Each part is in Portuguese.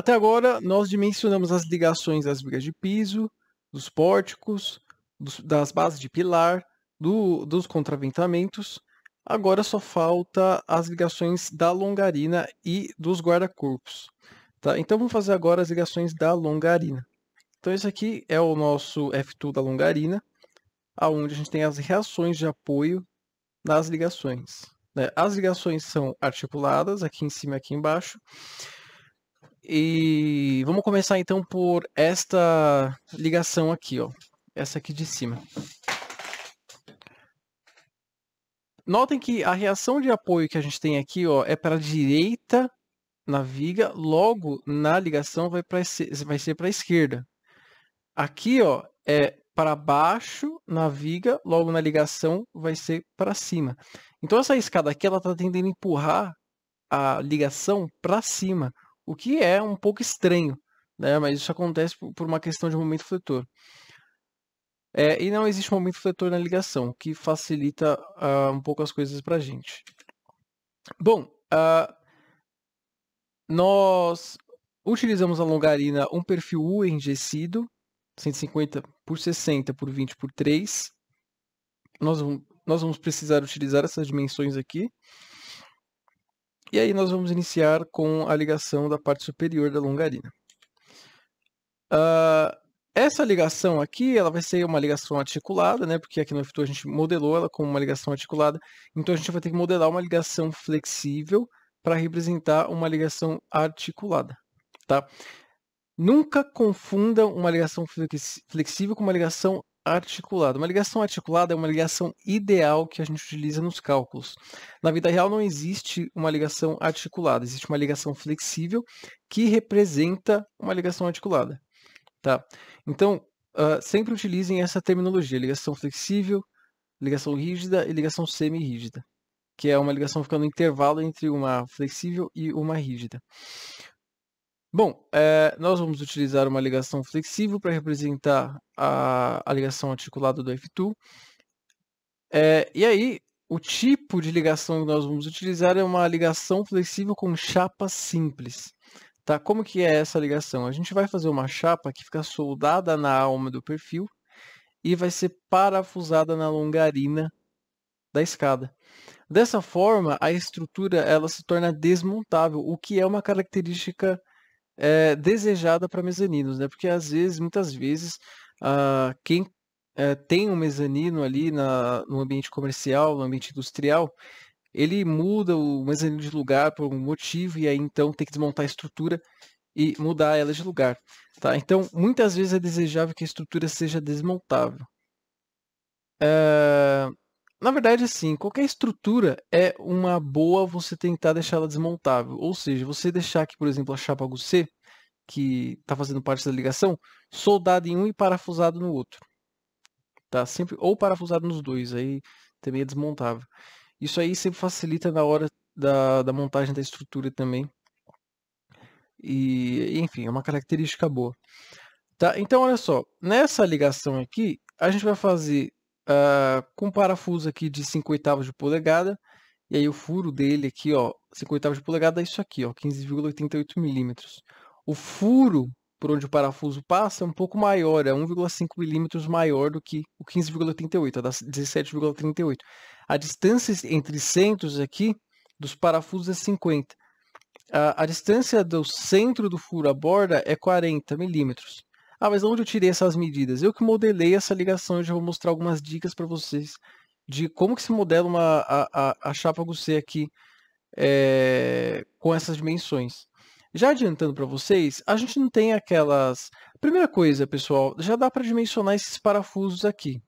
Até agora, nós dimensionamos as ligações das vigas de piso, dos pórticos, dos, das bases de pilar, do, dos contraventamentos. Agora só falta as ligações da longarina e dos guarda-corpos. Tá? Então, vamos fazer agora as ligações da longarina. Então, esse aqui é o nosso F2 da longarina, aonde a gente tem as reações de apoio nas ligações. Né? As ligações são articuladas, aqui em cima e aqui embaixo. E vamos começar então por esta ligação aqui, ó. Essa aqui de cima. Notem que a reação de apoio que a gente tem aqui ó, é para a direita na viga, logo na ligação vai, para, vai ser para a esquerda. Aqui ó, é para baixo na viga, logo na ligação vai ser para cima. Então essa escada aqui ela está tendendo a empurrar a ligação para cima o que é um pouco estranho, né? mas isso acontece por uma questão de momento fletor. É, e não existe momento fletor na ligação, o que facilita uh, um pouco as coisas para a gente. Bom, uh, nós utilizamos a longarina um perfil U enrijecido, 150 por 60 por 20 por 3. Nós, nós vamos precisar utilizar essas dimensões aqui. E aí nós vamos iniciar com a ligação da parte superior da longarina. Uh, essa ligação aqui, ela vai ser uma ligação articulada, né? Porque aqui no FTO a gente modelou ela como uma ligação articulada. Então a gente vai ter que modelar uma ligação flexível para representar uma ligação articulada, tá? Nunca confunda uma ligação flexível com uma ligação articulada. Uma ligação articulada é uma ligação ideal que a gente utiliza nos cálculos. Na vida real não existe uma ligação articulada, existe uma ligação flexível que representa uma ligação articulada. Tá? Então, uh, sempre utilizem essa terminologia, ligação flexível, ligação rígida e ligação semi-rígida, que é uma ligação ficando no intervalo entre uma flexível e uma rígida. Bom, é, nós vamos utilizar uma ligação flexível para representar a, a, ligação articulada do F2. É, eh, e aí, o tipo de ligação que nós vamos utilizar é uma ligação flexível com chapa simples. Tá? Como que é essa ligação? A gente vai fazer uma chapa que fica soldada na alma do perfil e vai ser parafusada na longarina da escada. Dessa forma, a estrutura ela se torna desmontável, o que é uma característica é, desejada para mezaninos, né? Porque às vezes, muitas vezes, uh, quem eh, tem um mezanino ali na, no ambiente comercial, no ambiente industrial, ele muda o mezanino de lugar por um motivo e aí então tem que desmontar a estrutura e mudar ela de lugar. Tá? Então, muitas vezes é desejável que a estrutura seja desmontável. Uh, na verdade, sim, qualquer estrutura é uma boa você tentar deixar ela desmontável. Ou seja, você deixar aqui, por exemplo, a chapa C, que está fazendo parte da ligação, soldada em um e parafusado no outro. Tá? Sempre, ou parafusado nos dois, aí também é desmontável. Isso aí sempre facilita na hora da, da montagem da estrutura também. E, enfim, é uma característica boa. Tá? Então, olha só, nessa ligação aqui, a gente vai fazer uh, com parafuso aqui de 5 oitavos de polegada. E aí o furo dele aqui, ó, 5 oitavos de polegada é isso aqui, ó, 15,88 milímetros. O furo por onde o parafuso passa é um pouco maior, é 1,5 milímetros maior do que o 15,88, a é da 17,38. A distância entre centros aqui dos parafusos é 50. A, a, distância do centro do furo à borda é 40 milímetros. Ah, mas onde eu tirei essas medidas? Eu que modelei essa ligação, eu já vou mostrar algumas dicas para vocês de como que se modela uma, a, a, a chapa Gusset aqui é, com essas dimensões. Já adiantando para vocês, a gente não tem aquelas... Primeira coisa, pessoal, já dá para dimensionar esses parafusos aqui.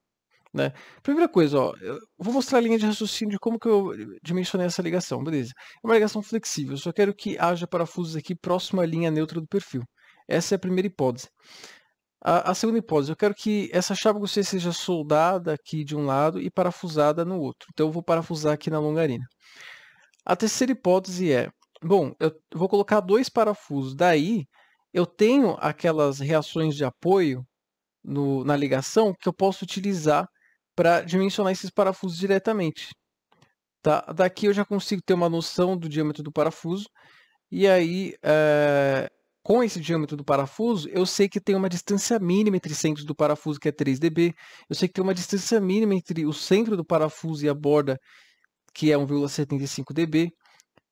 Né? Primeira coisa, ó, vou mostrar a linha de raciocínio de como que eu dimensionei essa ligação, beleza? É uma ligação flexível, só quero que haja parafusos aqui próximo à linha neutra do perfil. Essa é a primeira hipótese. A, a, segunda hipótese, eu quero que essa chapa você seja soldada aqui de um lado e parafusada no outro. Então, eu vou parafusar aqui na longarina. A terceira hipótese é, bom, eu vou colocar dois parafusos. Daí, eu tenho aquelas reações de apoio no, na ligação que eu posso utilizar para dimensionar esses parafusos diretamente. Tá? Daqui eu já consigo ter uma noção do diâmetro do parafuso. E aí, é com esse diâmetro do parafuso, eu sei que tem uma distância mínima entre centros do parafuso, que é 3 dB. Eu sei que tem uma distância mínima entre o centro do parafuso e a borda, que é 1,75 dB.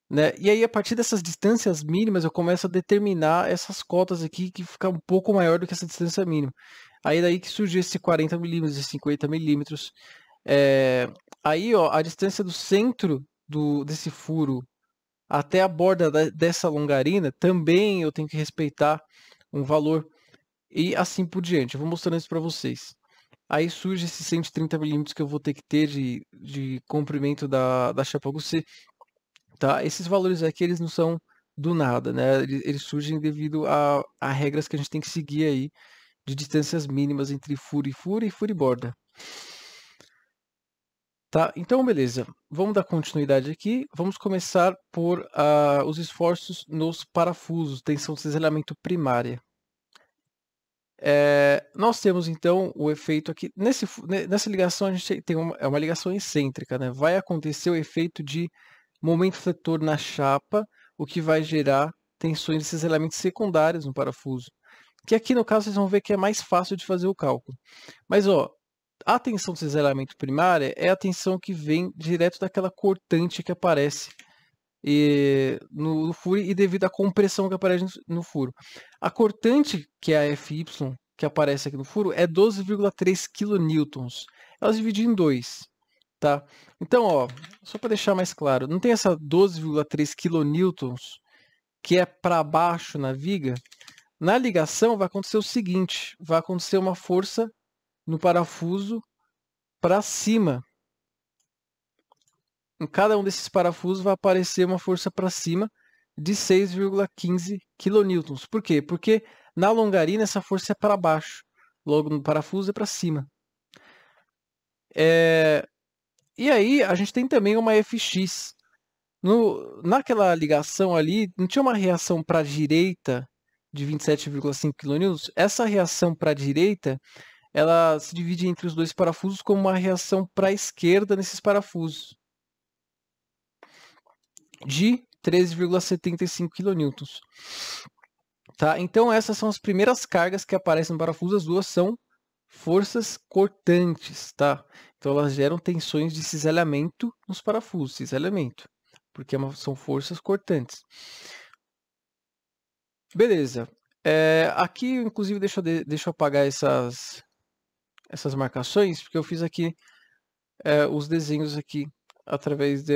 Né? E aí, a partir dessas distâncias mínimas, eu começo a determinar essas cotas aqui, que fica um pouco maior do que essa distância mínima. Aí daí que surgiu esse 40 milímetros e 50 milímetros. É... Aí, ó, a distância do centro do, desse furo até a borda da, dessa longarina, também eu tenho que respeitar um valor e assim por diante. Eu vou mostrando isso para vocês. Aí surge esses 130 milímetros que eu vou ter que ter de, de comprimento da, da chapa Gusset. Tá? Esses valores aqui, eles não são do nada, né? Eles, eles surgem devido a, a regras que a gente tem que seguir aí de distâncias mínimas entre furo e furo e furo e borda. Tá? Então, beleza. Vamos dar continuidade aqui. Vamos começar por uh, os esforços nos parafusos, tensão de cisalhamento primária. É, nós temos então o efeito aqui. Nesse, nessa ligação a gente tem uma, é uma ligação excêntrica, né? Vai acontecer o efeito de momento fletor na chapa, o que vai gerar tensões desses elementos secundários no parafuso. Que aqui no caso vocês vão ver que é mais fácil de fazer o cálculo. Mas ó, a tensão de cisalhamento primária é a tensão que vem direto daquela cortante que aparece e, eh, no, no, furo e devido à compressão que aparece no, no, furo. A cortante, que é a FY, que aparece aqui no furo, é 12,3 kN. Elas dividem em dois. Tá? Então, ó, só para deixar mais claro, não tem essa 12,3 kN que é para baixo na viga? Na ligação vai acontecer o seguinte, vai acontecer uma força no parafuso para cima. Em cada um desses parafusos vai aparecer uma força para cima de 6,15 kN. Por quê? Porque na longarina essa força é para baixo, logo no parafuso é para cima. É... E aí a gente tem também uma FX. No... Naquela ligação ali, não tinha uma reação para a direita de 27,5 kN? Essa reação para a direita ela se divide entre os dois parafusos como uma reação para a esquerda nesses parafusos de 13,75 kN. Tá? Então essas são as primeiras cargas que aparecem no parafuso, as duas são forças cortantes, tá? Então elas geram tensões de cisalhamento nos parafusos, cisalhamento, porque é são forças cortantes. Beleza. É, aqui, inclusive, deixa eu, de, deixa eu apagar essas, essas marcações, porque eu fiz aqui é, os desenhos aqui através de,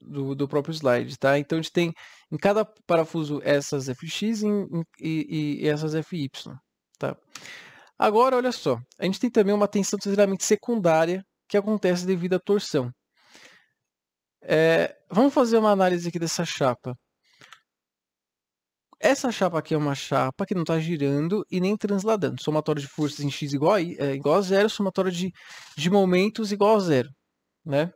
do, do, próprio slide, tá? Então a gente tem em cada parafuso essas fx e, e, e essas fy, tá? Agora, olha só, a gente tem também uma tensão sinceramente secundária que acontece devido à torção. É, vamos fazer uma análise aqui dessa chapa. Essa chapa aqui é uma chapa que não está girando e nem transladando. Somatório de forças em x igual a, é, igual a zero, somatório de, de momentos igual a zero. Né?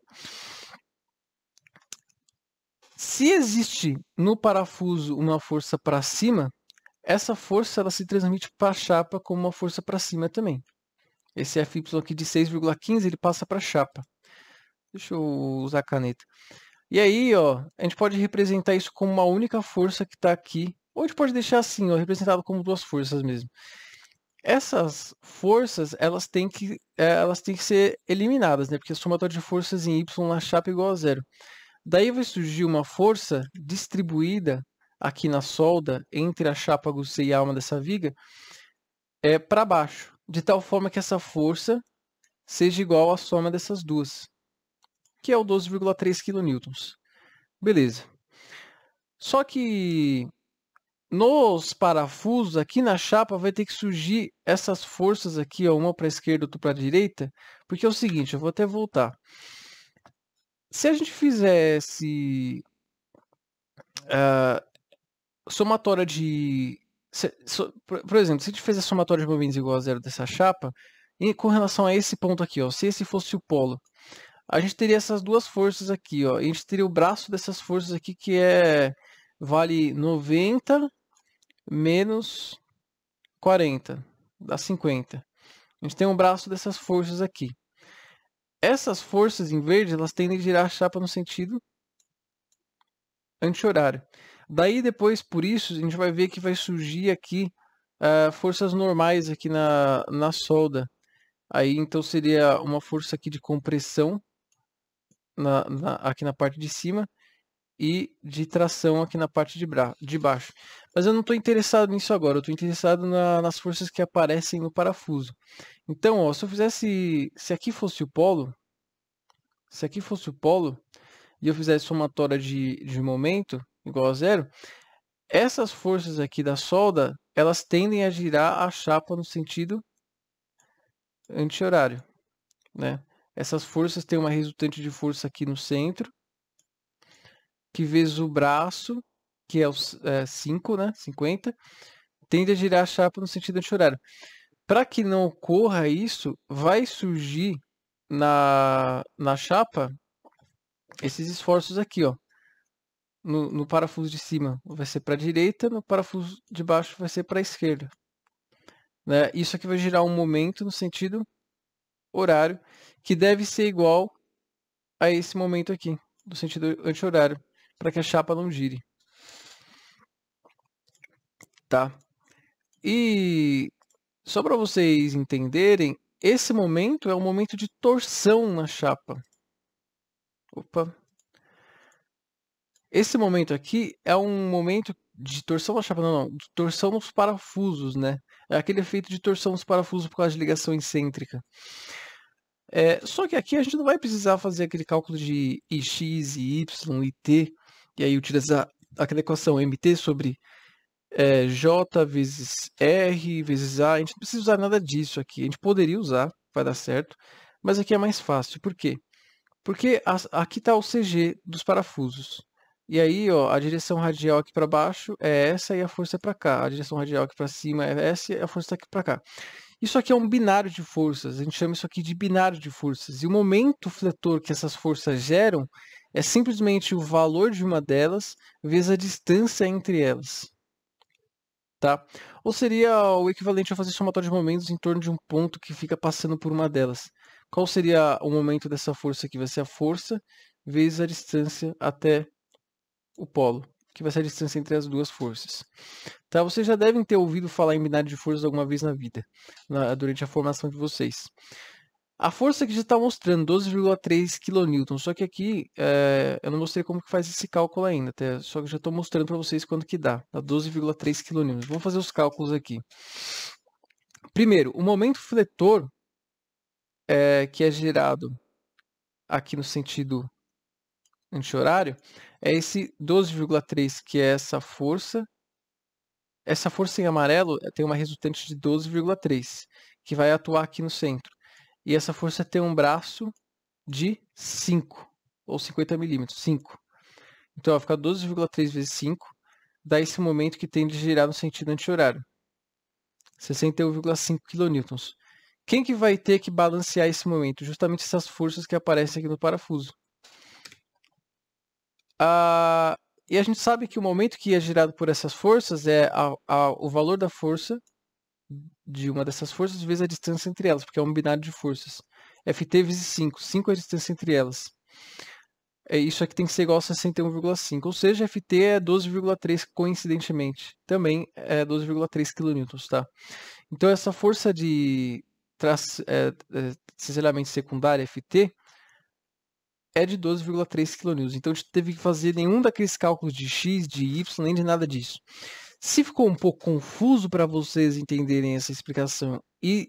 Se existe no parafuso uma força para cima, essa força ela se transmite para a chapa como uma força para cima também. Esse FY aqui de 6,15 ele passa para a chapa. Deixa eu usar a caneta. E aí, ó, a gente pode representar isso como uma única força que está aqui ou a gente pode deixar assim, ó, representado como duas forças mesmo. Essas forças, elas têm que, eh, elas têm que ser eliminadas, né? Porque a somatória de forças em Y na chapa é igual a zero. Daí vai surgir uma força distribuída aqui na solda, entre a chapa GC e a alma dessa viga, é eh, para baixo, de tal forma que essa força seja igual à soma dessas duas, que é o 12,3 kN. Beleza. Só que nos parafusos, aqui na chapa, vai ter que surgir essas forças aqui, ó, uma para a esquerda, outra para a direita, porque é o seguinte, eu vou até voltar. Se a gente fizesse uh, somatória de... Se, so, por, por, exemplo, se a gente fizer somatória de movimentos igual a zero dessa chapa, e com relação a esse ponto aqui, ó, se esse fosse o polo, a gente teria essas duas forças aqui, ó, a gente teria o braço dessas forças aqui que é vale 90 menos 40, dá 50. A gente tem um braço dessas forças aqui. Essas forças em verde, elas tendem a girar a chapa no sentido anti-horário. Daí depois, por isso, a gente vai ver que vai surgir aqui uh, forças normais aqui na, na solda. Aí então seria uma força aqui de compressão na, na, aqui na parte de cima e de tração aqui na parte de, bra de baixo. Mas eu não estou interessado nisso agora, eu estou interessado na, nas forças que aparecem no parafuso. Então, ó, se eu fizesse, se aqui fosse o polo, se aqui fosse o polo, e eu fizesse somatória de, de momento igual a zero, essas forças aqui da solda, elas tendem a girar a chapa no sentido anti-horário, né? Essas forças têm uma resultante de força aqui no centro, que vezes o braço, que é os 5, é, né? 50, tende a girar a chapa no sentido anti-horário. Para que não ocorra isso, vai surgir na, na chapa esses esforços aqui, ó. No, no parafuso de cima vai ser para a direita, no parafuso de baixo vai ser para a esquerda. Né? Isso aqui vai gerar um momento no sentido horário, que deve ser igual a esse momento aqui, do sentido anti-horário para que a chapa não gire. Tá? E só para vocês entenderem, esse momento é um momento de torção na chapa. Opa. Esse momento aqui é um momento de torção na chapa, não, não, de torção nos parafusos, né? É aquele efeito de torção nos parafusos por causa de ligação excêntrica. É, só que aqui a gente não vai precisar fazer aquele cálculo de Ix, e Y e T e aí utilizar aquela equação MT sobre é, J vezes R vezes A, a gente não precisa usar nada disso aqui. A gente poderia usar, vai dar certo, mas aqui é mais fácil. Por quê? Porque a, aqui está o CG dos parafusos. E aí, ó, a direção radial aqui para baixo é essa e a força é para cá. A direção radial aqui para cima é essa e a força está aqui para cá. Isso aqui é um binário de forças. A gente chama isso aqui de binário de forças. E o momento fletor que essas forças geram é simplesmente o valor de uma delas vezes a distância entre elas. Tá? Ou seria o equivalente a fazer somatório de momentos em torno de um ponto que fica passando por uma delas. Qual seria o momento dessa força aqui? Vai ser a força vezes a distância até o polo, que vai ser a distância entre as duas forças. Tá? Vocês já devem ter ouvido falar em binário de forças alguma vez na vida, na, durante a formação de vocês. A força que já está mostrando 12,3 kN, só que aqui é, eu não mostrei como que faz esse cálculo ainda, até, tá? só que já estou mostrando para vocês quanto que dá, dá 12,3 kN. Vamos fazer os cálculos aqui. Primeiro, o momento fletor é, que é gerado aqui no sentido anti-horário é esse 12,3 que é essa força. Essa força em amarelo eh, tem uma resultante de 12,3 que vai atuar aqui no centro. E essa força tem um braço de 5, ou 50 milímetros, 5. Então vai ficar 12,3 vezes 5, dá esse momento que tem de girar no sentido anti-horário. 61,5 kN. Quem que vai ter que balancear esse momento? Justamente essas forças que aparecem aqui no parafuso. Ah, e a gente sabe que o momento que é girado por essas forças é a, a, o valor da força de uma dessas forças vezes a distância entre elas, porque é um binário de forças. Ft vezes 5. 5 é a distância entre elas. É, isso aqui tem que ser igual a 61,5. Ou seja, Ft é 12,3 coincidentemente. Também é 12,3 kN. Tá? Então, essa força de é, é, secundária secundário, Ft, é de 12,3 kN. Então, a gente teve que fazer nenhum daqueles cálculos de x, de y, nem de nada disso. Se ficou um pouco confuso para vocês entenderem essa explicação e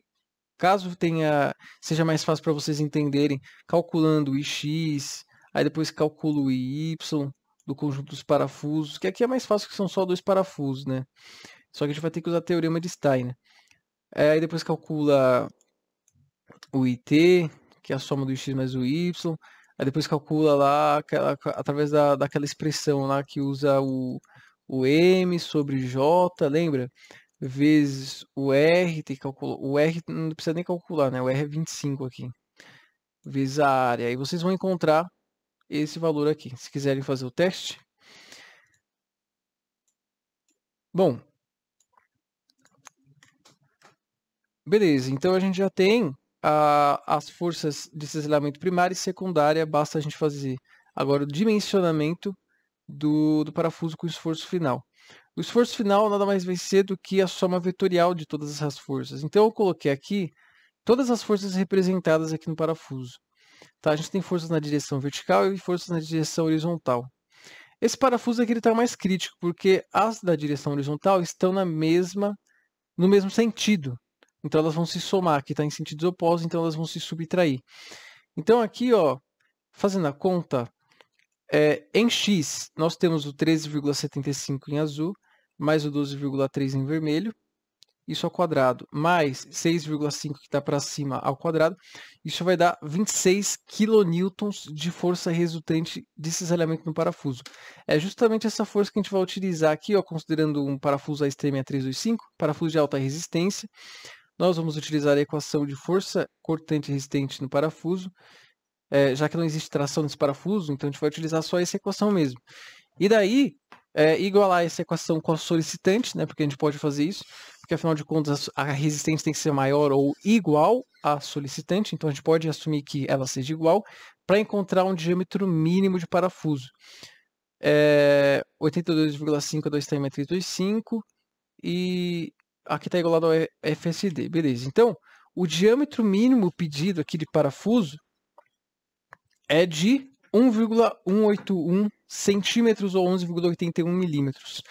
caso tenha seja mais fácil para vocês entenderem calculando o ix, aí depois calculo o y do conjunto dos parafusos, que aqui é mais fácil que são só dois parafusos, né? Só que a gente vai ter que usar o teorema de Steiner. É, aí depois calcula o IT, que é a soma do x mais o y. Aí depois calcula lá aquela, através da, daquela expressão lá que usa o o M sobre J, lembra? Vezes o R, tem que calcular. O R não precisa nem calcular, né? O R é 25 aqui. Vezes a área. E vocês vão encontrar esse valor aqui. Se quiserem fazer o teste. Bom. Beleza, então a gente já tem a, as forças de cisalhamento primária e secundária. Basta a gente fazer agora o dimensionamento do, do parafuso com o esforço final. O esforço final nada mais vem ser do que a soma vetorial de todas essas forças. Então eu coloquei aqui todas as forças representadas aqui no parafuso. Tá? A gente tem forças na direção vertical e forças na direção horizontal. Esse parafuso aqui está mais crítico, porque as da direção horizontal estão na mesma, no mesmo sentido. Então elas vão se somar, aqui está em sentidos opostos, então elas vão se subtrair. Então aqui, ó, fazendo a conta, é, em X, nós temos o 13,75 em azul, mais o 12,3 em vermelho, isso ao quadrado, mais 6,5 que está para cima ao quadrado, isso vai dar 26 kN de força resultante de cisalhamento no parafuso. É justamente essa força que a gente vai utilizar aqui, ó, considerando um parafuso ast 325 parafuso de alta resistência. Nós vamos utilizar a equação de força cortante resistente no parafuso, é, já que não existe tração nesse parafuso, então a gente vai utilizar só essa equação mesmo. E daí, é, igualar essa equação com a solicitante, né, porque a gente pode fazer isso, porque afinal de contas a resistência tem que ser maior ou igual à solicitante, então a gente pode assumir que ela seja igual, para encontrar um diâmetro mínimo de parafuso. É, 82,5 a 2 325 tá e aqui está igualado ao FSD, beleza. Então, o diâmetro mínimo pedido aqui de parafuso é de 1,181 centímetros ou 11,81 milímetros.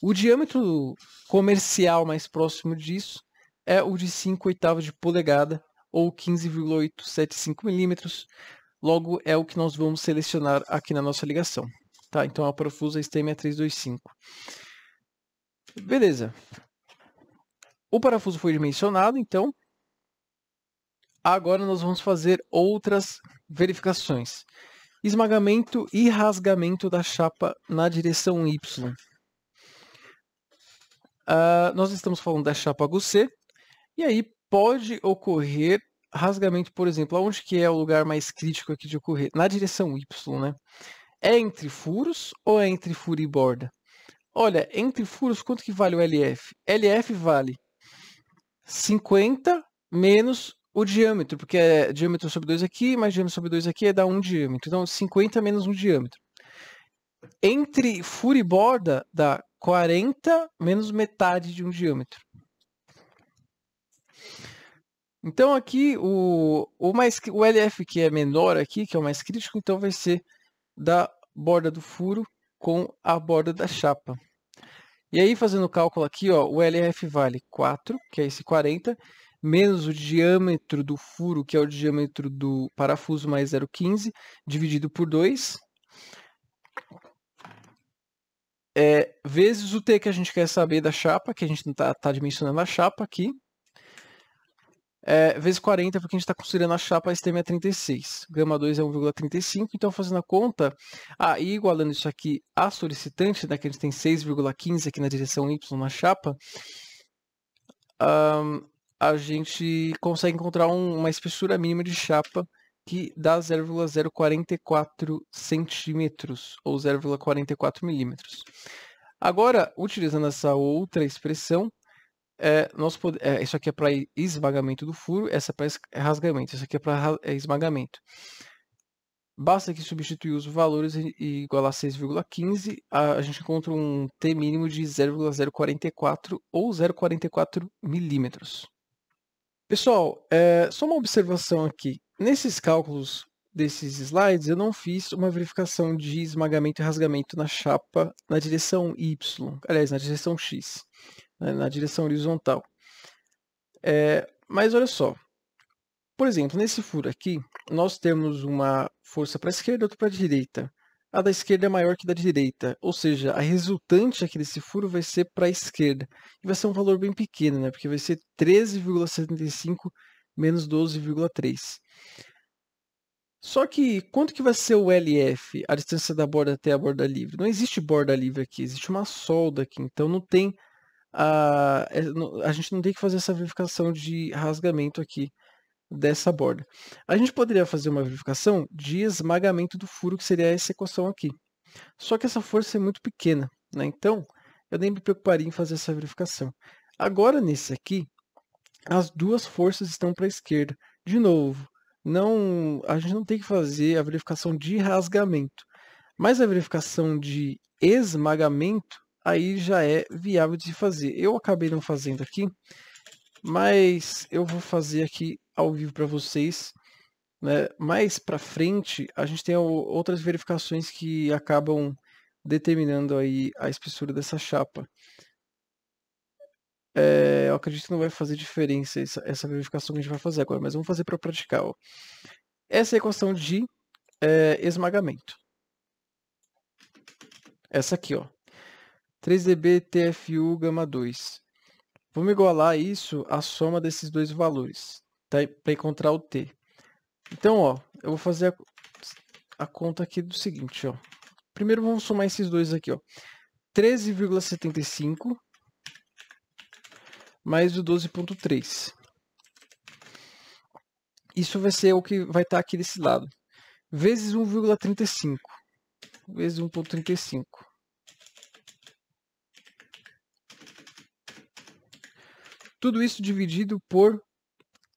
O diâmetro comercial mais próximo disso é o de 5 oitavos de polegada ou 15,875 milímetros. Logo, é o que nós vamos selecionar aqui na nossa ligação. Tá? Então, a Profusa st 325. Beleza. O parafuso foi dimensionado, então, Agora nós vamos fazer outras verificações. Esmagamento e rasgamento da chapa na direção Y. Uh, nós estamos falando da chapa Gusset, e aí pode ocorrer rasgamento, por exemplo, aonde que é o lugar mais crítico aqui de ocorrer? Na direção Y, né? É entre furos ou é entre furo e borda? Olha, entre furos, quanto que vale o LF? LF vale 50 menos o diâmetro, porque é diâmetro sobre 2 aqui, mais diâmetro sobre 2 aqui, é dar 1 um diâmetro. Então, 50 menos 1 um diâmetro. Entre furo e borda, dá 40 menos metade de um diâmetro. Então, aqui, o, o, mais, o LF que é menor aqui, que é o mais crítico, então vai ser da borda do furo com a borda da chapa. E aí, fazendo o cálculo aqui, ó, o LF vale 4, que é esse 40, menos o diâmetro do furo, que é o diâmetro do parafuso mais 0,15, dividido por 2, é, vezes o T que a gente quer saber da chapa, que a gente não está tá dimensionando a chapa aqui, é, vezes 40, porque a gente está considerando a chapa, esse tema é 36. Gama 2 é 1,35, então fazendo a conta, ah, e igualando isso aqui a solicitante, né, que a gente tem 6,15 aqui na direção Y na chapa, um, a gente consegue encontrar um, uma espessura mínima de chapa que dá 0,044 centímetros ou 0,44 milímetros. Agora, utilizando essa outra expressão, é, nós pode... é, isso aqui é para esmagamento do furo, essa é para é rasgamento, isso aqui é para é esmagamento. Basta que substituir os valores e igualar 6,15, a, a gente encontra um T mínimo de 0,044 ou 0,44 milímetros. Pessoal, é, só uma observação aqui. Nesses cálculos desses slides, eu não fiz uma verificação de esmagamento e rasgamento na chapa na direção Y, aliás, na direção X, né, na direção horizontal. É, mas olha só, por exemplo, nesse furo aqui, nós temos uma força para a esquerda e outra para a direita a da esquerda é maior que a da direita, ou seja, a resultante aqui desse furo vai ser para a esquerda. E vai ser um valor bem pequeno, né? porque vai ser 13,75 menos 12,3. Só que quanto que vai ser o LF, a distância da borda até a borda livre? Não existe borda livre aqui, existe uma solda aqui, então não tem a, é, a gente não tem que fazer essa verificação de rasgamento aqui dessa borda. A gente poderia fazer uma verificação de esmagamento do furo, que seria essa equação aqui. Só que essa força é muito pequena, né? então eu nem me preocuparia em fazer essa verificação. Agora, nesse aqui, as duas forças estão para a esquerda. De novo, não, a gente não tem que fazer a verificação de rasgamento, mas a verificação de esmagamento aí já é viável de se fazer. Eu acabei não fazendo aqui, mas eu vou fazer aqui ao vivo para vocês. Né? Mais para frente, a gente tem outras verificações que acabam determinando aí a espessura dessa chapa. É, eu acredito que não vai fazer diferença essa, essa, verificação que a gente vai fazer agora, mas vamos fazer para praticar. Ó. Essa é a equação de é, esmagamento. Essa aqui, ó. 3dB TFU gama 2. Vamos igualar isso à soma desses dois valores. Tá para encontrar o T. Então, ó, eu vou fazer a, a, conta aqui do seguinte, ó. Primeiro vamos somar esses dois aqui, ó. 13,75 mais o 12,3. Isso vai ser o que vai estar tá aqui desse lado. Vezes 1,35. Vezes 1,35. Tudo isso dividido por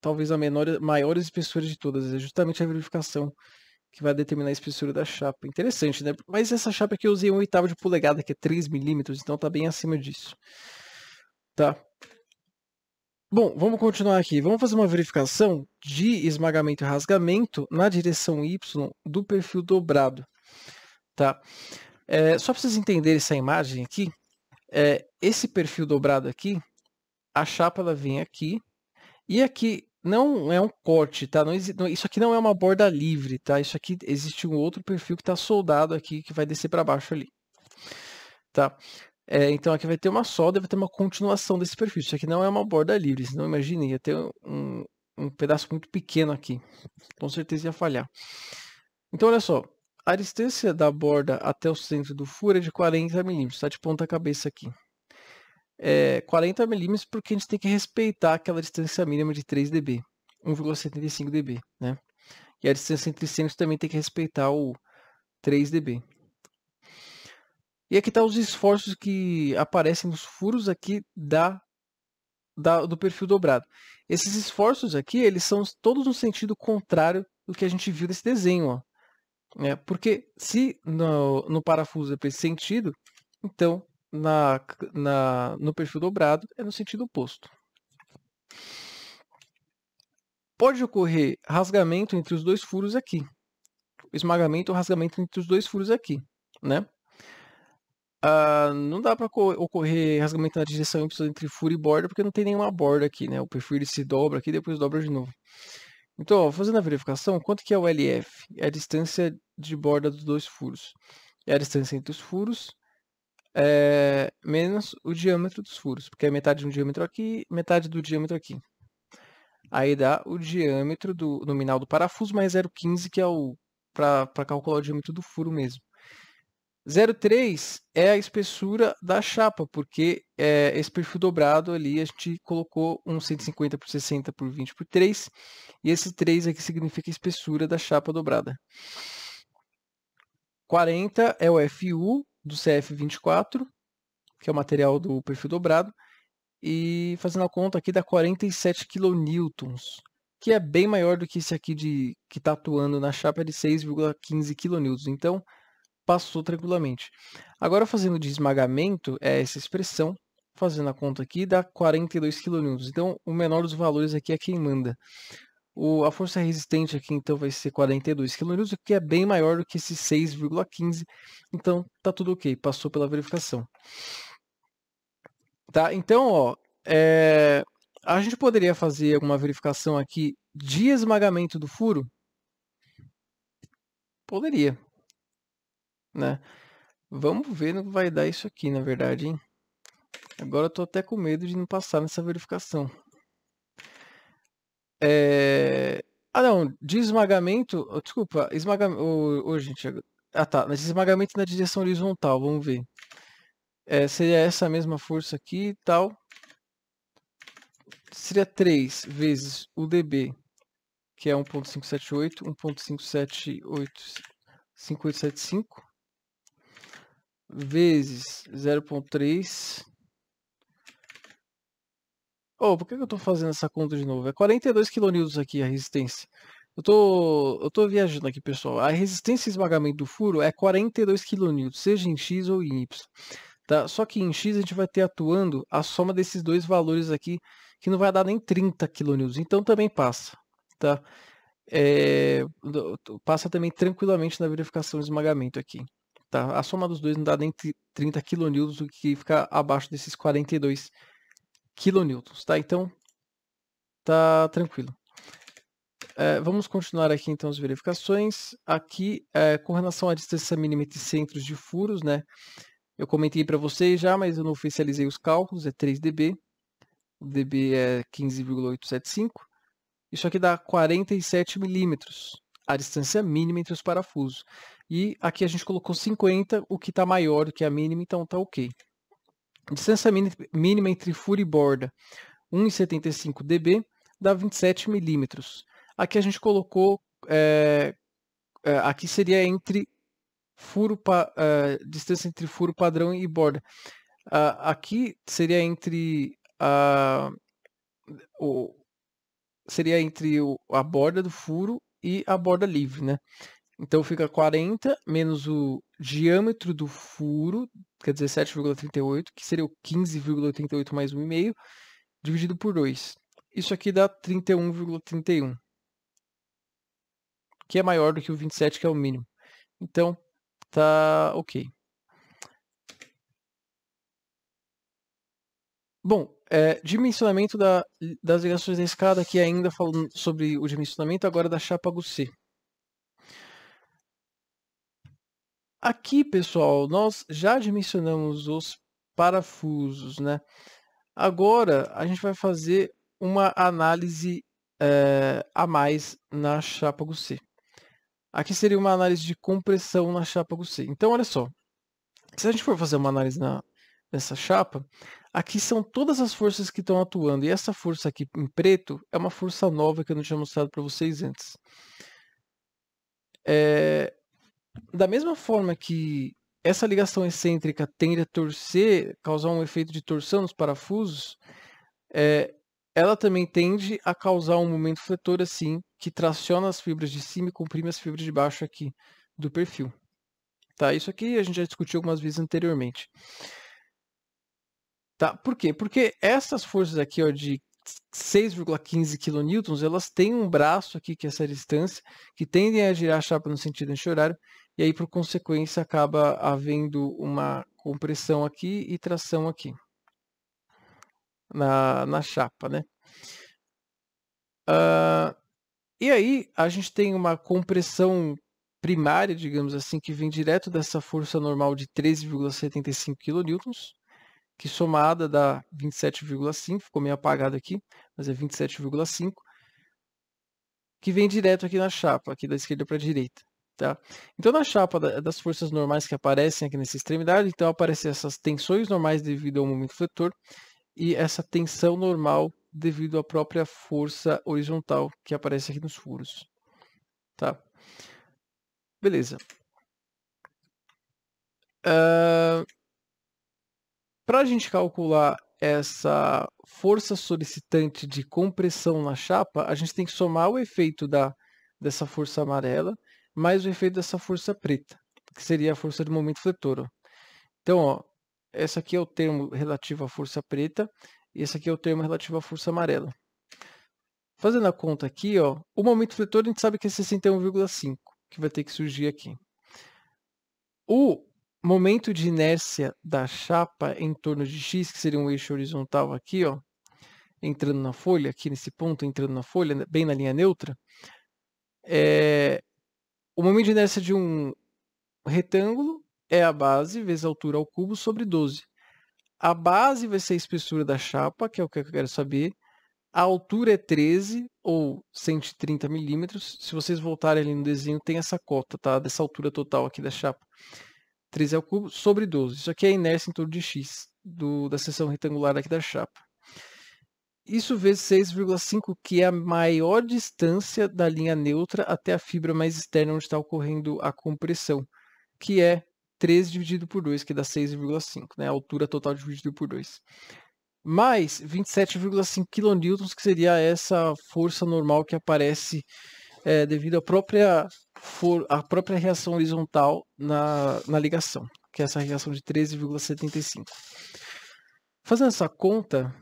talvez a menor, maior espessura de todas, é justamente a verificação que vai determinar a espessura da chapa. Interessante, né? Mas essa chapa aqui eu usei um oitavo de polegada, que é 3 milímetros, então tá bem acima disso. Tá. Bom, vamos continuar aqui. Vamos fazer uma verificação de esmagamento e rasgamento na direção Y do perfil dobrado. Tá? É, só para vocês entenderem essa imagem aqui, é, esse perfil dobrado aqui, a chapa ela vem aqui, e aqui não é um corte, tá? Não, isso aqui não é uma borda livre, tá? Isso aqui existe um outro perfil que está soldado aqui que vai descer para baixo ali, tá? É, então aqui vai ter uma solda e vai ter uma continuação desse perfil. Isso aqui não é uma borda livre, senão imaginei. ia ter um, um pedaço muito pequeno aqui. Com certeza ia falhar. Então olha só, a distância da borda até o centro do furo é de 40 milímetros, tá? De ponta cabeça aqui é, eh, 40 milímetros porque a gente tem que respeitar aquela distância mínima de 3 dB, 1,75 dB, né? E a distância entre centros também tem que respeitar o 3 dB. E aqui tá os esforços que aparecem nos furos aqui da, da do perfil dobrado. Esses esforços aqui, eles são todos no sentido contrário do que a gente viu nesse desenho, ó. É, porque se no, no parafuso é para esse sentido, então na, na, no perfil dobrado é no sentido oposto. Pode ocorrer rasgamento entre os dois furos aqui. Esmagamento ou rasgamento entre os dois furos aqui. Né? Ah, não dá para ocorrer rasgamento na direção entre furo e borda, porque não tem nenhuma borda aqui. Né? O perfil se dobra aqui e depois dobra de novo. Então, ó, fazendo a verificação, quanto que é o LF? É a distância de borda dos dois furos. É a distância entre os furos é, menos o diâmetro dos furos, porque é metade de um diâmetro aqui, metade do diâmetro aqui. Aí dá o diâmetro do nominal do parafuso mais 0,15, que é o para calcular o diâmetro do furo mesmo. 0,3 é a espessura da chapa, porque é, esse perfil dobrado ali a gente colocou um 150 por 60 por 20 por 3, e esse 3 aqui significa a espessura da chapa dobrada. 40 é o FU, do CF24, que é o material do perfil dobrado, e fazendo a conta aqui dá 47 kN, que é bem maior do que esse aqui de que está atuando na chapa de 6,15 kN. Então, passou tranquilamente. Agora, fazendo de esmagamento, é essa expressão, fazendo a conta aqui, dá 42 kN. Então, o menor dos valores aqui é quem manda. O, a força resistente aqui então vai ser 42 kN, o que é bem maior do que esse 6,15. Então tá tudo ok, passou pela verificação. Tá, então ó, é... a gente poderia fazer alguma verificação aqui de esmagamento do furo? Poderia, né? Vamos ver no que vai dar isso aqui, na verdade, hein? Agora eu tô até com medo de não passar nessa verificação. É... Ah, não, de esmagamento. Desculpa, esmagamento. Oh, oh, gente. Ah, tá. Mas esmagamento na direção horizontal, vamos ver. É, seria essa mesma força aqui e tal. Seria 3 vezes o dB, que é 1.578, 1.578, 5875, vezes 0.3 Oh, por que eu tô fazendo essa conta de novo? É 42 kN aqui a resistência. Eu tô, eu tô viajando aqui, pessoal. A resistência e esmagamento do furo é 42 kN, seja em X ou em Y. Tá? Só que em X a gente vai ter atuando a soma desses dois valores aqui, que não vai dar nem 30 kN. Então também passa. Tá? É, passa também tranquilamente na verificação de esmagamento aqui. Tá? A soma dos dois não dá nem 30 kN, o que fica abaixo desses 42 kN quilonewtons, tá? Então, tá tranquilo. É, vamos continuar aqui, então, as verificações. Aqui, é, com relação à distância mínima entre centros de furos, né? Eu comentei para vocês já, mas eu não oficializei os cálculos, é 3 dB. O dB é 15,875. Isso aqui dá 47 milímetros, a distância mínima entre os parafusos. E aqui a gente colocou 50, o que está maior do que a mínima, então está ok. Distância mínima entre furo e borda, 1,75 dB, dá 27 milímetros. Aqui a gente colocou, é, é, aqui seria entre furo, pa, é, distância entre furo padrão e borda. aqui seria entre a, o, seria entre o, a borda do furo e a borda livre, né? Então fica 40 menos o diâmetro do furo, que é 17,38, que seria o 15,88 mais 1,5, dividido por 2. Isso aqui dá 31,31, que é maior do que o 27, que é o mínimo. Então, tá ok. Bom, é, dimensionamento da, das ligações da escada, aqui ainda falando sobre o dimensionamento, agora da chapa C. Aqui, pessoal, nós já dimensionamos os parafusos, né? Agora, a gente vai fazer uma análise é, a mais na chapa GC. Aqui seria uma análise de compressão na chapa GC. Então, olha só. Se a gente for fazer uma análise na, nessa chapa, aqui são todas as forças que estão atuando. E essa força aqui em preto é uma força nova que eu não tinha mostrado para vocês antes. É, da mesma forma que essa ligação excêntrica tende a torcer, causar um efeito de torção nos parafusos, é, ela também tende a causar um momento fletor assim, que traciona as fibras de cima e comprime as fibras de baixo aqui do perfil. Tá? Isso aqui a gente já discutiu algumas vezes anteriormente. Tá? Por quê? Porque essas forças aqui ó, de 6,15 kN, elas têm um braço aqui, que é essa distância, que tendem a girar a chapa no sentido anti-horário, e aí, por consequência, acaba havendo uma compressão aqui e tração aqui na, na chapa, né? Uh, e aí a gente tem uma compressão primária, digamos assim, que vem direto dessa força normal de 13,75 kN, que somada dá 27,5, ficou meio apagado aqui, mas é 27,5, que vem direto aqui na chapa, aqui da esquerda para a direita. Tá? Então, na chapa das forças normais que aparecem aqui nessa extremidade, então aparecem essas tensões normais devido ao momento fletor e essa tensão normal devido à própria força horizontal que aparece aqui nos furos. Tá? Beleza. Uh, ah, Para a gente calcular essa força solicitante de compressão na chapa, a gente tem que somar o efeito da, dessa força amarela mais o efeito dessa força preta, que seria a força de momento fletor. Então, ó, essa aqui é o termo relativo à força preta, e esse aqui é o termo relativo à força amarela. Fazendo a conta aqui, ó, o momento fletor a gente sabe que é 61,5, que vai ter que surgir aqui. O momento de inércia da chapa em torno de x, que seria um eixo horizontal aqui, ó, entrando na folha, aqui nesse ponto, entrando na folha, bem na linha neutra, é, o momento de inércia de um retângulo é a base vezes a altura ao cubo sobre 12. A base vai ser a espessura da chapa, que é o que eu quero saber. A altura é 13 ou 130 milímetros. Se vocês voltarem ali no desenho, tem essa cota, tá? Dessa altura total aqui da chapa. 13 ao cubo sobre 12. Isso aqui é a inércia em torno de x do, da seção retangular aqui da chapa. Isso vezes 6,5, que é a maior distância da linha neutra até a fibra mais externa onde está ocorrendo a compressão, que é 3 dividido por 2, que dá 6,5, né? a altura total dividido por 2. Mais 27,5 kN, que seria essa força normal que aparece é, devido à própria, for, à própria reação horizontal na, na ligação, que é essa reação de 13,75. Fazendo essa conta,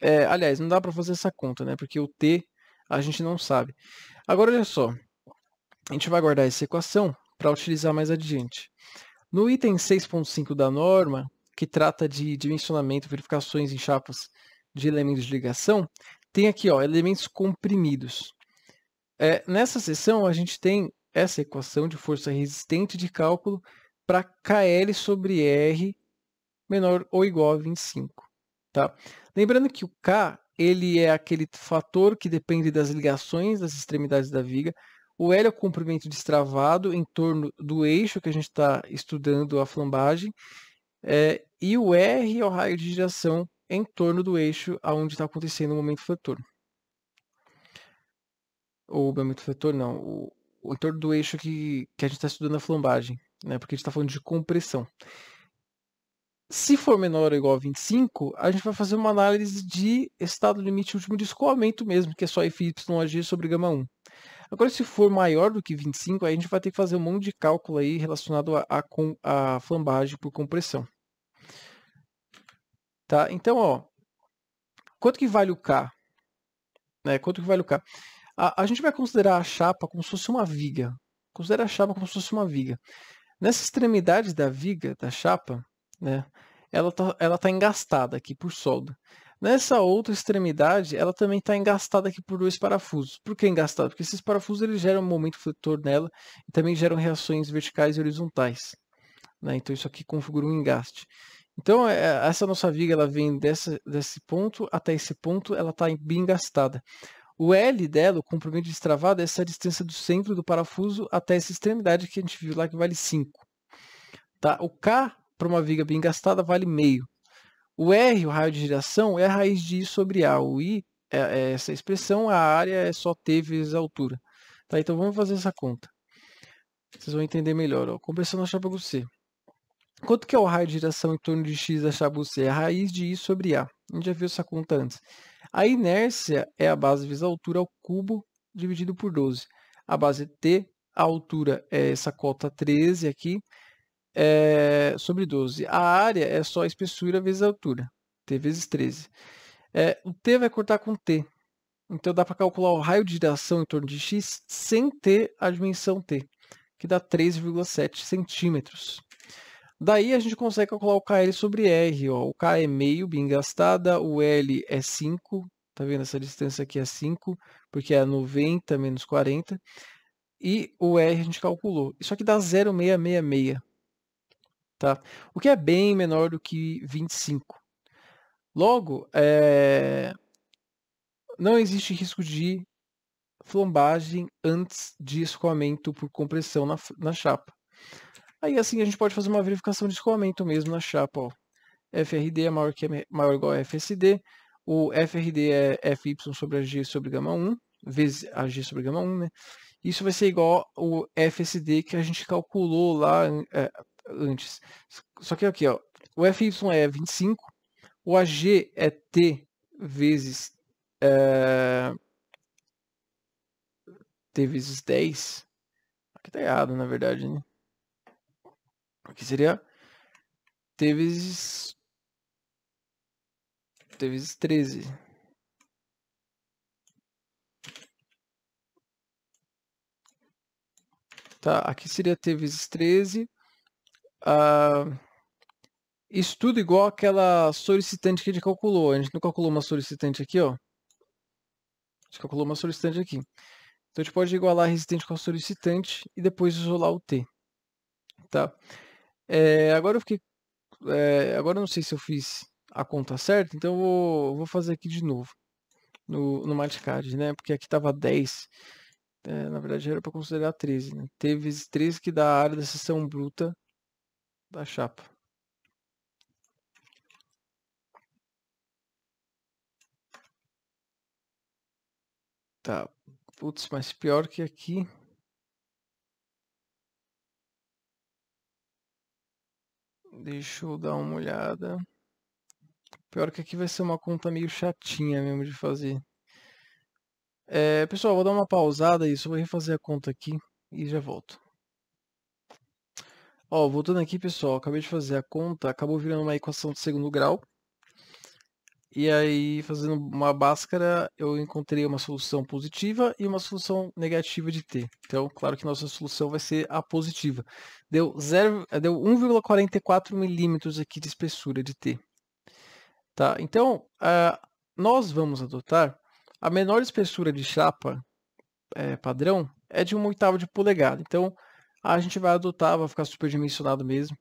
é, aliás, não dá para fazer essa conta, né? Porque o T a gente não sabe. Agora, olha só. A gente vai guardar essa equação para utilizar mais adiante. No item 6.5 da norma, que trata de dimensionamento, verificações em chapas de elementos de ligação, tem aqui ó, elementos comprimidos. É, nessa seção, a gente tem essa equação de força resistente de cálculo para KL sobre R menor ou igual a 25. Tá? Lembrando que o K ele é aquele fator que depende das ligações das extremidades da viga. O L é o comprimento destravado em torno do eixo que a gente está estudando a flambagem. É, e o R é o raio de giração em torno do eixo aonde está acontecendo o momento fletor. Ou o momento fletor, não. O, o, em torno do eixo que, que a gente está estudando a flambagem, né? porque a gente está falando de compressão. Se for menor ou igual a 25, a gente vai fazer uma análise de estado limite último de escoamento mesmo, que é só agir sobre gama 1. Agora, se for maior do que 25, a gente vai ter que fazer um monte de cálculo aí relacionado a, a, a flambagem por compressão. Tá? Então, ó, quanto que vale o K? Né? Quanto que vale o K? A, a gente vai considerar a chapa como se fosse uma viga. Considera a chapa como se fosse uma viga. Nessa extremidade da viga, da chapa, né? Ela tá, ela tá engastada aqui por solda. Nessa outra extremidade, ela também está engastada aqui por dois parafusos. Por que engastada? Porque esses parafusos eles geram um momento fletor nela e também geram reações verticais e horizontais. Né? Então isso aqui configura um engaste. Então é, essa nossa viga ela vem dessa, desse ponto até esse ponto, ela está bem engastada. O L dela, o comprimento destravado, é essa distância do centro do parafuso até essa extremidade que a gente viu lá que vale 5. Tá? O K para uma viga bem gastada vale meio. O R, o raio de giração, é a raiz de I sobre A. O I é, é essa expressão, a área é só T vezes a altura. Tá, então vamos fazer essa conta. Vocês vão entender melhor. Ó. Compressão na chapa C. Quanto que é o raio de giração em torno de x da chapa C? É a raiz de I sobre A. A gente já viu essa conta antes. A inércia é a base vezes a altura ao cubo dividido por 12. A base é T, a altura é essa cota 13 aqui, é, sobre 12. A área é só a espessura vezes a altura, t vezes 13. É, o t vai cortar com t. Então dá para calcular o raio de giração em torno de x sem ter a dimensão t, que dá 3,7 centímetros. Daí a gente consegue calcular o KL sobre R. Ó. O K é meio, bem gastada, o L é 5, Está vendo? Essa distância aqui é 5, porque é 90 menos 40. E o R a gente calculou. Isso aqui dá 0,666 tá? o que é bem menor do que 25. Logo, é... não existe risco de flombagem antes de escoamento por compressão na, na chapa. Aí assim a gente pode fazer uma verificação de escoamento mesmo na chapa. Ó. FRD é maior, que, maior ou igual a FSD. O FRD é FY sobre AG sobre gama 1, vezes AG sobre gama 1, né? Isso vai ser igual ao FSD que a gente calculou lá, é, antes. Só que aqui, é ó, o FY é 25, o AG é T vezes é, T vezes 10. Aqui tá errado, na verdade, né? Aqui seria T vezes T vezes 13. Tá, aqui seria T vezes 13 Uh, isso tudo igual aquela solicitante que a gente calculou. A gente não calculou uma solicitante aqui, ó. A gente calculou uma solicitante aqui. Então a gente pode igualar resistente com solicitante e depois isolar o T. Tá? É, agora eu fiquei. É, agora eu não sei se eu fiz a conta certa, então eu vou, vou fazer aqui de novo. No, no Matcad, né? Porque aqui estava 10. É, na verdade era para considerar 13. Né? T vezes 13 que dá a área da seção bruta da chapa. Tá. Putz, mas pior que aqui. Deixa eu dar uma olhada. Pior que aqui vai ser uma conta meio chatinha mesmo de fazer. É, pessoal, vou dar uma pausada isso vou refazer a conta aqui e já volto. Ó, voltando aqui, pessoal, acabei de fazer a conta, acabou virando uma equação de segundo grau. E aí, fazendo uma báscara, eu encontrei uma solução positiva e uma solução negativa de t. Então, claro que nossa solução vai ser a positiva. Deu, zero, eh, deu 1,44 milímetros aqui de espessura de t. Tá? Então, uh, nós vamos adotar a menor espessura de chapa é, padrão é de uma oitava de polegada. Então, ah, a gente vai adotar, vai ficar superdimensionado mesmo.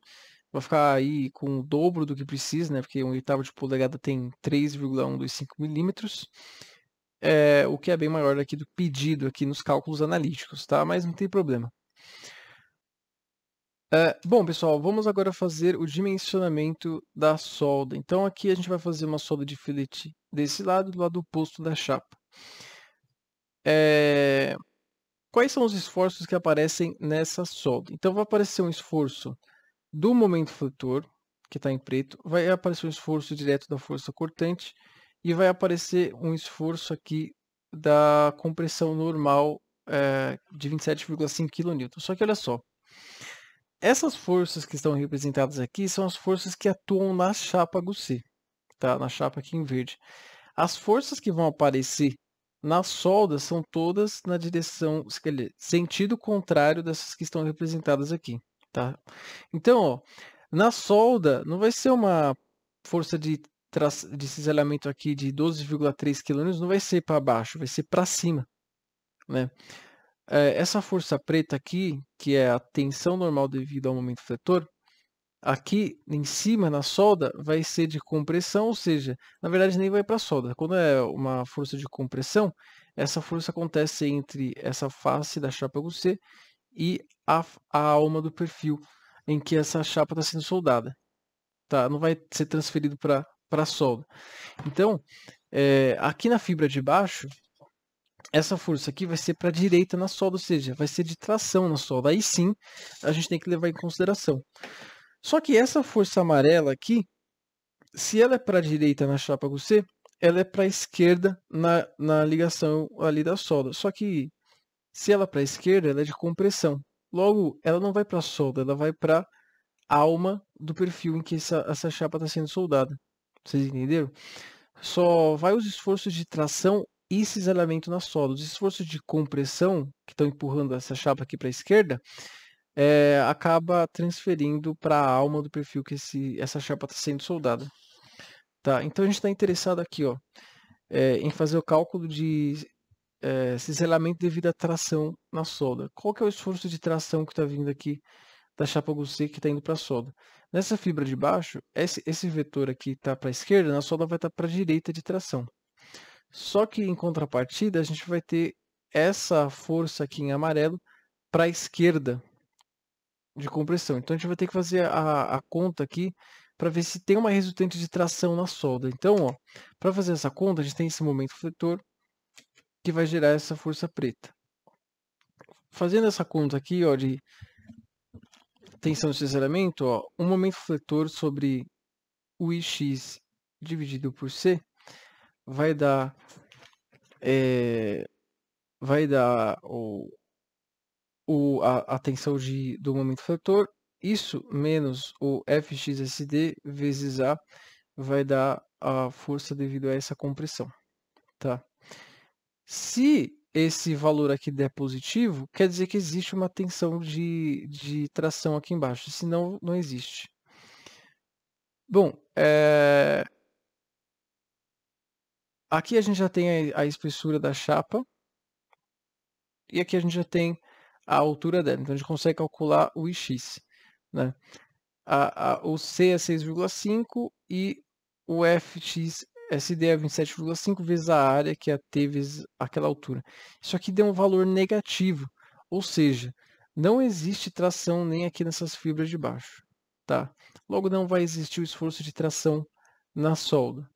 Vai ficar aí com o dobro do que precisa, né? Porque um oitavo de polegada tem 3,125 dos milímetros. É, o que é bem maior aqui do pedido aqui nos cálculos analíticos, tá? Mas não tem problema. É, bom, pessoal, vamos agora fazer o dimensionamento da solda. Então, aqui a gente vai fazer uma solda de filete desse lado, do lado oposto da chapa. É, Quais são os esforços que aparecem nessa solda? Então, vai aparecer um esforço do momento flutor, que está em preto, vai aparecer um esforço direto da força cortante e vai aparecer um esforço aqui da compressão normal é, de 27,5 kN. Só que olha só, essas forças que estão representadas aqui são as forças que atuam na chapa HC, tá? na chapa aqui em verde. As forças que vão aparecer nas soldas são todas na direção, sentido contrário dessas que estão representadas aqui, tá? Então, ó, na solda não vai ser uma força de, de cisalhamento aqui de 12,3 kN, não vai ser para baixo, vai ser para cima, né? É, essa força preta aqui, que é a tensão normal devido ao momento fletor, aqui em cima na solda vai ser de compressão, ou seja, na verdade nem vai para a solda. Quando é uma força de compressão, essa força acontece entre essa face da chapa UC e a, a alma do perfil em que essa chapa está sendo soldada. Tá? Não vai ser transferido para a solda. Então, é, aqui na fibra de baixo, essa força aqui vai ser para a direita na solda, ou seja, vai ser de tração na solda. Aí sim, a gente tem que levar em consideração. Só que essa força amarela aqui, se ela é para a direita na chapa C, ela é para a esquerda na, na ligação ali da solda. Só que se ela é para a esquerda, ela é de compressão. Logo, ela não vai para a solda, ela vai para a alma do perfil em que essa, essa chapa está sendo soldada. Vocês entenderam? Só vai os esforços de tração e cisalhamento na solda. Os esforços de compressão, que estão empurrando essa chapa aqui para a esquerda, é, acaba transferindo para a alma do perfil que esse, essa chapa está sendo soldada. Tá, então a gente está interessado aqui ó, é, em fazer o cálculo de é, eh, ciselamento devido à tração na solda. Qual que é o esforço de tração que está vindo aqui da chapa Gusset que está indo para a solda? Nessa fibra de baixo, esse, esse vetor aqui está para a esquerda, na solda vai estar tá para a direita de tração. Só que em contrapartida, a gente vai ter essa força aqui em amarelo para a esquerda, de compressão. Então a gente vai ter que fazer a, a conta aqui para ver se tem uma resultante de tração na solda. Então, para fazer essa conta, a gente tem esse momento fletor que vai gerar essa força preta. Fazendo essa conta aqui ó, de tensão de estressamento, ó, um momento fletor sobre o ix dividido por c vai dar é, vai dar o o, a, a tensão de, do momento fletor, isso menos o FXSD vezes A vai dar a força devido a essa compressão. Tá? Se esse valor aqui der positivo, quer dizer que existe uma tensão de, de tração aqui embaixo, senão não existe. Bom, é... aqui a gente já tem a, a espessura da chapa, e aqui a gente já tem a altura dela. Então a gente consegue calcular o ix. Né? A, a, o C é 6,5 e o fx SD é 27,5 vezes a área, que é a T vezes aquela altura. Isso aqui deu um valor negativo, ou seja, não existe tração nem aqui nessas fibras de baixo. Tá? Logo, não vai existir o esforço de tração na solda.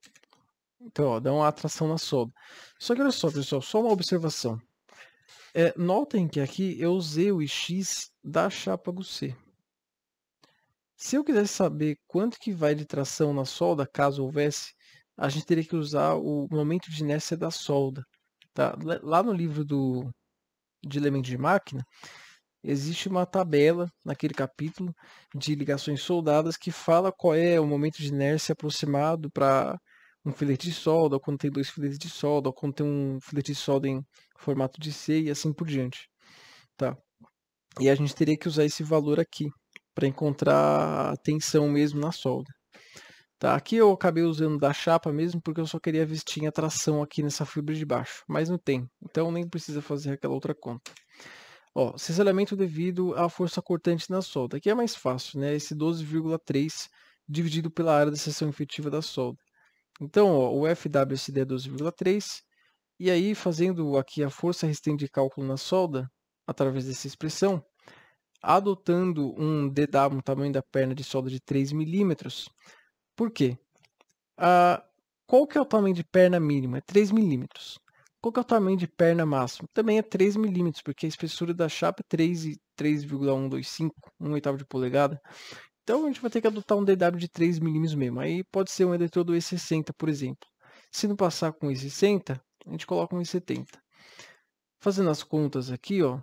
Então, ó, dá uma atração na solda. Só que olha só, pessoal, só uma observação. É, notem que aqui eu usei o x da chapa C. Se eu quisesse saber quanto que vai de tração na solda, caso houvesse, a gente teria que usar o momento de inércia da solda. Tá? Lá no livro do, de elementos de máquina, existe uma tabela naquele capítulo de ligações soldadas que fala qual é o momento de inércia aproximado para um filete de solda, ou quando tem dois filetes de solda, ou quando tem um filete de solda em formato de C e assim por diante. Tá? E a gente teria que usar esse valor aqui para encontrar a tensão mesmo na solda. Tá, aqui eu acabei usando da chapa mesmo porque eu só queria vestir a tração aqui nessa fibra de baixo, mas não tem, então nem precisa fazer aquela outra conta. Ó, cisalhamento devido à força cortante na solda. Aqui é mais fácil, né? Esse 12,3 dividido pela área da seção efetiva da solda. Então, ó, o FWSD é 12,3 e aí, fazendo aqui a força restante de cálculo na solda, através dessa expressão, adotando um DW, um tamanho da perna de solda de 3 milímetros. Por quê? Ah, qual que é o tamanho de perna mínimo? É 3 milímetros. Qual que é o tamanho de perna máximo? Também é 3 milímetros, porque a espessura da chapa é 3,125, 1 oitavo de polegada. Então a gente vai ter que adotar um DW de 3 milímetros mesmo. Aí pode ser um eletrodo E60, por exemplo. Se não passar com E60, a gente coloca 1,70. Fazendo as contas aqui, ó,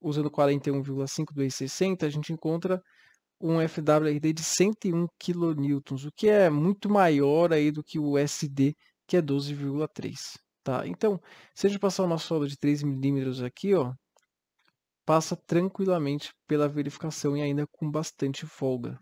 usando 41,5 do E60, a gente encontra um FWRD de 101 kN, o que é muito maior aí do que o SD, que é 12,3. Tá? Então, se a gente passar uma solda de 3 milímetros aqui, ó, passa tranquilamente pela verificação e ainda com bastante folga.